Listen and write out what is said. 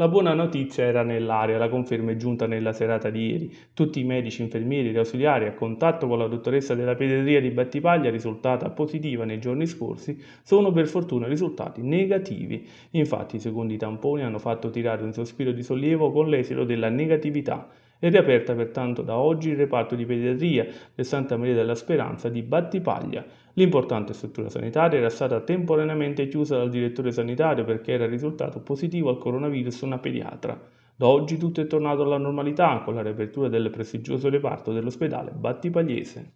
La buona notizia era nell'aria, la conferma è giunta nella serata di ieri. Tutti i medici, infermieri ed ausiliari a contatto con la dottoressa della pediatria di Battipaglia, risultata positiva nei giorni scorsi, sono per fortuna risultati negativi. Infatti, secondo i tamponi, hanno fatto tirare un sospiro di sollievo con l'esito della negatività. È riaperta pertanto da oggi il reparto di pediatria del Santa Maria della Speranza di Battipaglia. L'importante struttura sanitaria era stata temporaneamente chiusa dal direttore sanitario perché era risultato positivo al coronavirus una pediatra. Da oggi tutto è tornato alla normalità con la riapertura del prestigioso reparto dell'ospedale Battipagliese.